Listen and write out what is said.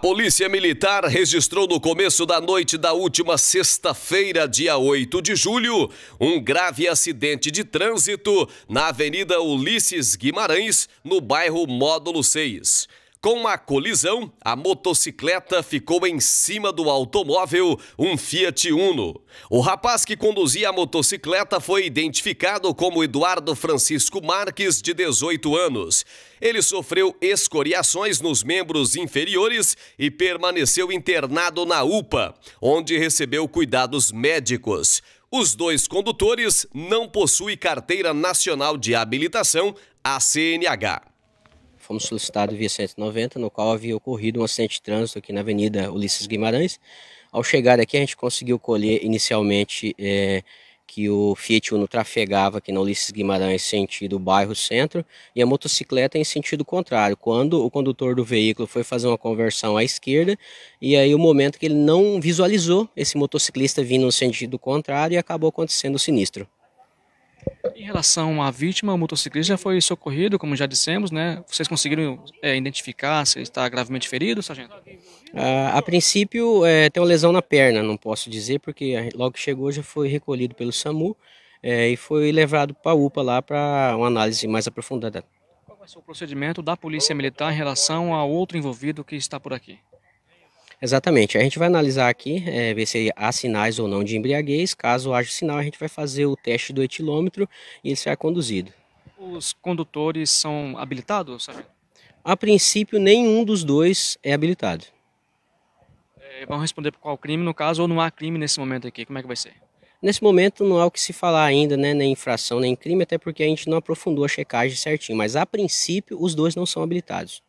Polícia Militar registrou no começo da noite da última sexta-feira, dia 8 de julho, um grave acidente de trânsito na Avenida Ulisses Guimarães, no bairro Módulo 6. Com a colisão, a motocicleta ficou em cima do automóvel, um Fiat Uno. O rapaz que conduzia a motocicleta foi identificado como Eduardo Francisco Marques, de 18 anos. Ele sofreu escoriações nos membros inferiores e permaneceu internado na UPA, onde recebeu cuidados médicos. Os dois condutores não possuem carteira nacional de habilitação, a CNH fomos solicitados via 190, no qual havia ocorrido um acidente de trânsito aqui na Avenida Ulisses Guimarães. Ao chegar aqui, a gente conseguiu colher inicialmente é, que o Fiat Uno trafegava aqui na Ulisses Guimarães, sentido bairro-centro, e a motocicleta em sentido contrário, quando o condutor do veículo foi fazer uma conversão à esquerda, e aí o momento que ele não visualizou esse motociclista vindo no sentido contrário e acabou acontecendo o sinistro. Em relação à vítima, o motociclista já foi socorrido, como já dissemos, né? Vocês conseguiram é, identificar se ele está gravemente ferido, sargento? Ah, a princípio, é, tem uma lesão na perna, não posso dizer, porque logo que chegou já foi recolhido pelo SAMU é, e foi levado para a UPA lá para uma análise mais aprofundada. Qual vai ser o procedimento da Polícia Militar em relação a outro envolvido que está por aqui? Exatamente. A gente vai analisar aqui, é, ver se há sinais ou não de embriaguez. Caso haja sinal, a gente vai fazer o teste do etilômetro e ele será conduzido. Os condutores são habilitados, sabe? A princípio, nenhum dos dois é habilitado. É, vão responder por qual crime, no caso, ou não há crime nesse momento aqui? Como é que vai ser? Nesse momento não há o que se falar ainda, né, nem infração, nem crime, até porque a gente não aprofundou a checagem certinho, mas a princípio os dois não são habilitados.